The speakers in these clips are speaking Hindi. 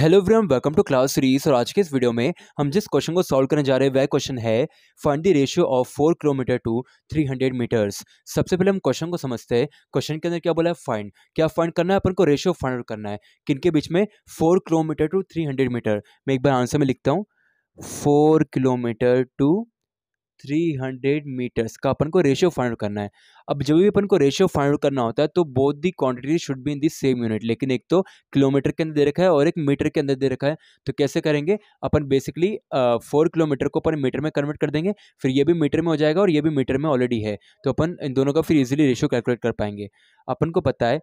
hello everyone welcome to class series और आज के इस वीडियो में हम जिस क्वेश्चन को सॉल्व करने जा रहे हैं वह क्वेश्चन है find the ratio of four kilometre to three hundred metres सबसे पहले हम क्वेश्चन को समझते हैं क्वेश्चन के अंदर क्या बोला है फाइंड क्या फाइंड करना है अपन को रेशियो फाइंड करना है किनके बीच में four kilometre to three hundred metre मैं एक बार आंसर में लिखता हूँ फोर किलोमीटर टू 300 मीटर्स का अपन को रेशियो फाइंड करना है अब जब भी अपन को रेशियो फाइंड करना होता है तो both the quantity should be in the same unit लेकिन एक तो किलोमीटर के अंदर दे रखा है और एक मीटर के अंदर दे रखा है तो कैसे करेंगे अपन बेसिकली फोर किलोमीटर को अपन मीटर में कन्वर्ट कर देंगे फिर ये भी मीटर में हो जाएगा और ये भी मीटर में ऑलरेडी है तो अपन इन दोनों का फिर ईजिली रेशियो कैलकुलेट कर पाएंगे अपन को पता है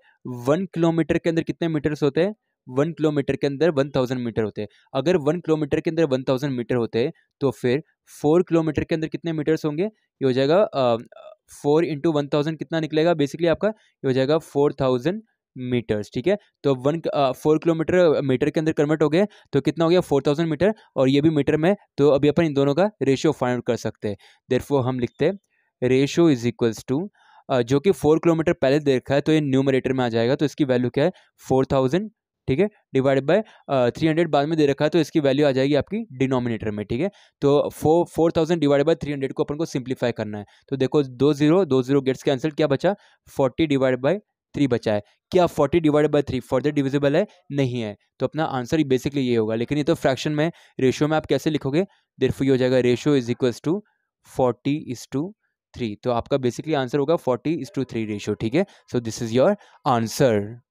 वन किलोमीटर के अंदर कितने मीटर्स होते हैं वन किलोमीटर के अंदर वन थाउजेंड मीटर होते हैं अगर वन किलोमीटर के अंदर वन थाउजेंड मीटर होते हैं तो फिर फोर किलोमीटर के अंदर कितने मीटर्स होंगे ये हो जाएगा फोर इंटू वन थाउजेंड कितना निकलेगा बेसिकली आपका ये हो जाएगा फोर थाउजेंड मीटर्स ठीक है तो वन फोर किलोमीटर मीटर के अंदर कन्वर्ट हो गए तो कितना हो गया फोर थाउजेंड मीटर और ये भी मीटर में तो अभी अपन इन दोनों का रेशियो फाइंड कर सकते हैं देरफो हम लिखते हैं रेशियो इज इक्वल्स टू जो कि फोर किलोमीटर पहले देखा है तो ये न्यूमरेटर में आ जाएगा तो इसकी वैल्यू क्या है फोर थाउजेंड ठीक है डिवाइड बाय थ्री हंड्रेड बाद में दे रखा है तो इसकी वैल्यू आ जाएगी आपकी डिनोमिनेटर में ठीक है तो four four thousand divide by three hundred को अपन को सिंप्लीफाई करना है तो देखो दो जीरो दो जीरो गेट्स कैंसिल क्या बचा फोर्टी डिवाइड बाय थ्री बचा है क्या forty divide by three further divisible है नहीं है तो अपना आंसर बेसिकली ये होगा लेकिन ये तो फ्रैक्शन में रेशियो में आप कैसे लिखोगे देरफो ये हो जाएगा ratio is equal to forty is to three तो आपका बेसिकली आंसर होगा forty is to three ratio ठीक है so this is your answer